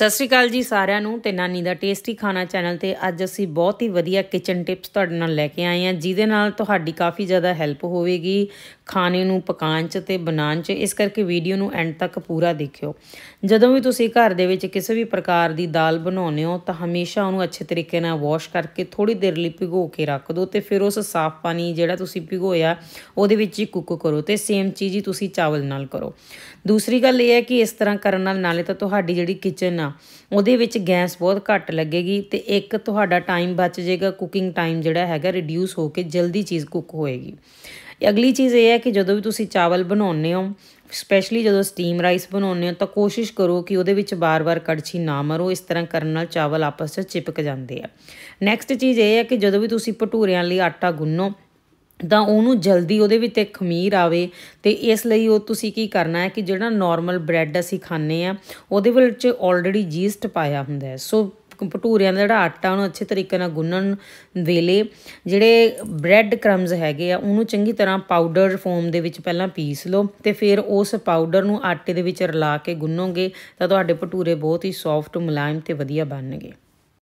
ਸਤਿ ਸ਼੍ਰੀ ਅਕਾਲ ਜੀ ਸਾਰਿਆਂ ਨੂੰ ਤੇ ਨਾਨੀ ਦਾ ਟੇਸਟੀ ਖਾਣਾ ਚੈਨਲ ਤੇ ਅੱਜ ਅਸੀਂ ਬਹੁਤ ਹੀ ਵਧੀਆ ਕਿਚਨ ਟਿਪਸ ਤੁਹਾਡੇ ਨਾਲ ਲੈ ਕੇ ਆਏ ਹਾਂ ਜਿਹਦੇ ਨਾਲ ਤੁਹਾਡੀ ਕਾਫੀ ਜ਼ਿਆਦਾ ਹੈਲਪ ਹੋਵੇਗੀ ਖਾਣੇ ਨੂੰ ਪਕਾਉਣ 'ਚ ਤੇ ਬਣਾਉਣ 'ਚ ਇਸ ਕਰਕੇ ਵੀਡੀਓ ਨੂੰ ਐਂਡ ਤੱਕ ਪੂਰਾ ਦੇਖਿਓ ਜਦੋਂ ਵੀ ਤੁਸੀਂ ਘਰ ਦੇ ਵਿੱਚ ਕਿਸੇ ਵੀ ਪ੍ਰਕਾਰ ਦੀ ਦਾਲ ਬਣਾਉਨੇ ਹੋ ਤਾਂ ਹਮੇਸ਼ਾ ਉਹਨੂੰ ਅੱਛੇ ਤਰੀਕੇ ਨਾਲ ਵਾਸ਼ ਕਰਕੇ ਥੋੜੀ ਦੇਰ ਲਈ ਭਿਗੋ ਕੇ ਰੱਖ ਦਿਓ ਤੇ ਫਿਰ ਉਸ ਸਾਫ਼ ਪਾਣੀ ਜਿਹੜਾ ਤੁਸੀਂ ਭਿਗੋਇਆ ਉਹਦੇ ਵਿੱਚ ਹੀ ਕੁੱਕ ਕਰੋ ਤੇ ਸੇਮ ਚੀਜ਼ ਹੀ ਤੁਸੀਂ ਚਾਵਲ ਨਾਲ ਕਰੋ ਦੂਸਰੀ ਗੱਲ ਇਹ ਹੈ ਕਿ ਇਸ ਤਰ੍ਹਾਂ ਕਰਨ ਨਾਲ ਨਾਲੇ ਤਾਂ ਤੁਹਾਡੀ ਜਿਹੜੀ ਕਿਚਨ ਆ ਨਾ ਉਹਦੇ ਵਿੱਚ ਗੈਸ ਬਹੁਤ ਘੱਟ ਲੱਗੇਗੀ ਤੇ ਇੱਕ ਤੁਹਾਡਾ ਟਾਈਮ ਬਚ ਜਾਏਗਾ ਕੁਕਿੰਗ ਟਾਈਮ ਜਿਹੜਾ ਹੈਗਾ ਰਿਡਿਊਸ ਹੋ ਕੇ ਜਲਦੀ ਚੀਜ਼ ਕੁੱਕ ਹੋਏਗੀ ਅਗਲੀ ਚੀਜ਼ ਇਹ ਹੈ ਕਿ ਜਦੋਂ ਵੀ ਤੁਸੀਂ ਚਾਵਲ ਬਣਾਉਂਦੇ ਹੋ ਸਪੈਸ਼ਲੀ ਜਦੋਂ ਸਟੀਮ ਰਾਈਸ ਬਣਾਉਂਦੇ ਹੋ ਤਾਂ ਕੋਸ਼ਿਸ਼ ਕਰੋ ਕਿ ਉਹਦੇ ਵਿੱਚ ਬਾਰ-ਬਾਰ ਕੜਛੀ ਨਾ ਮਾਰੋ ਇਸ ਤਰ੍ਹਾਂ ਕਰਨ ਨਾਲ ਚਾਵਲ ਆਪਸ ਵਿੱਚ ਚਿਪਕ ਜਾਂਦੇ ਆ ਨੈਕਸਟ ਚੀਜ਼ ਇਹ ਹੈ ਕਿ ਜਦੋਂ ਵੀ ਤੁਸੀਂ ਭਟੂਰਿਆਂ ਲਈ ਆਟਾ ਗੁੰਨੋ ਤਾਂ ਉਹਨੂੰ ਜਲਦੀ ਉਹਦੇ ਵਿੱਚ ਤੇ ਖਮੀਰ ਆਵੇ ਤੇ ਇਸ ਲਈ ਉਹ ਤੁਸੀਂ ਕੀ ਕਰਨਾ ਹੈ ਕਿ ਜਿਹੜਾ ਨਾਰਮਲ ਬ੍ਰੈਡ ਅਸੀਂ ਖਾਂਦੇ ਆ ਉਹਦੇ ਵਿੱਚ ਆਲਰੇਡੀ ਜੀਸਟ ਪਾਇਆ ਹੁੰਦਾ ਹੈ ਸੋ ਭਟੂਰਿਆਂ ਦਾ ਜਿਹੜਾ ਆਟਾ ਉਹਨੂੰ ਅੱਛੇ ਤਰੀਕੇ ਨਾਲ ਗੁੰਨਣ ਵੇਲੇ ਜਿਹੜੇ ਬ੍ਰੈਡ ਕ੍ਰਮਸ ਹੈਗੇ ਆ ਉਹਨੂੰ ਚੰਗੀ ਤਰ੍ਹਾਂ ਪਾਊਡਰ ਫਾਰਮ ਦੇ ਵਿੱਚ ਪਹਿਲਾਂ ਪੀਸ ਲਓ ਤੇ ਫਿਰ ਉਸ ਪਾਊਡਰ ਨੂੰ ਆਟੇ ਦੇ ਵਿੱਚ ਰਲਾ ਕੇ ਗੁੰਨੋਗੇ ਤਾਂ ਤੁਹਾਡੇ ਭਟੂਰੇ ਬਹੁਤ ਹੀ ਸੌਫਟ ਮੁਲਾਇਮ ਤੇ ਵਧੀਆ ਬਣਨਗੇ